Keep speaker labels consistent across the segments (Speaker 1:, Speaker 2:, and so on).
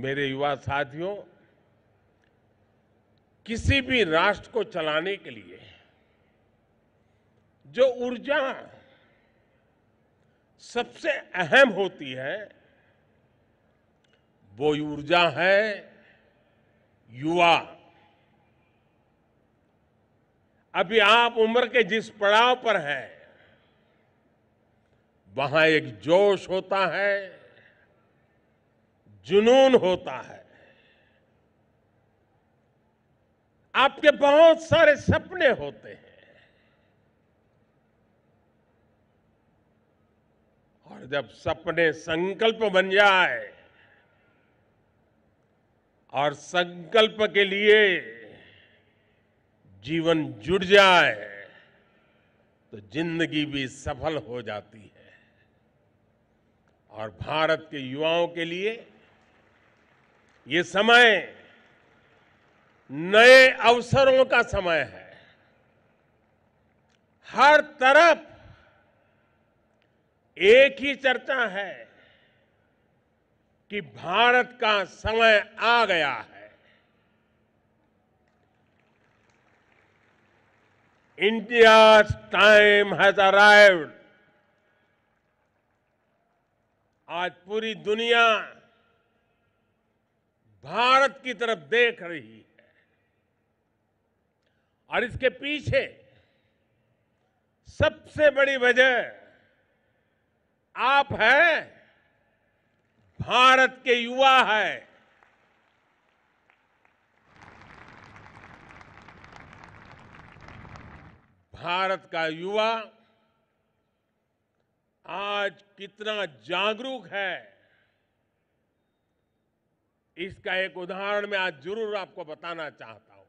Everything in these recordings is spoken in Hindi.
Speaker 1: मेरे युवा साथियों किसी भी राष्ट्र को चलाने के लिए जो ऊर्जा सबसे अहम होती है वो ऊर्जा है युवा अभी आप उम्र के जिस पड़ाव पर हैं वहां एक जोश होता है जुनून होता है आपके बहुत सारे सपने होते हैं और जब सपने संकल्प बन जाए और संकल्प के लिए जीवन जुड़ जाए तो जिंदगी भी सफल हो जाती है और भारत के युवाओं के लिए ये समय नए अवसरों का समय है हर तरफ एक ही चर्चा है कि भारत का समय आ गया है इंडिया टाइम हैज अराइव आज पूरी दुनिया भारत की तरफ देख रही है और इसके पीछे सबसे बड़ी वजह आप हैं भारत के युवा है भारत का युवा आज कितना जागरूक है इसका एक उदाहरण मैं आज जरूर आपको बताना चाहता हूं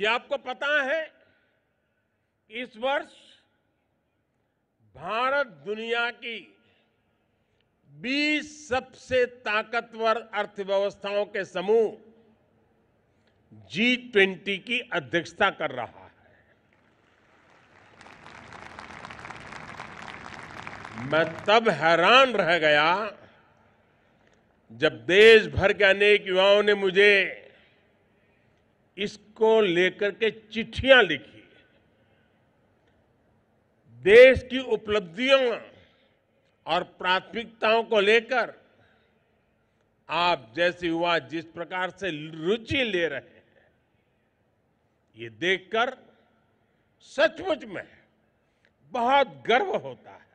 Speaker 1: यह आपको पता है इस वर्ष भारत दुनिया की 20 सबसे ताकतवर अर्थव्यवस्थाओं के समूह जी ट्वेंटी की अध्यक्षता कर रहा है मैं तब हैरान रह गया जब देश भर के अनेक युवाओं ने मुझे इसको लेकर के चिट्ठियां लिखी देश की उपलब्धियों और प्राथमिकताओं को लेकर आप जैसे युवा जिस प्रकार से रुचि ले रहे हैं ये देखकर सचमुच में बहुत गर्व होता है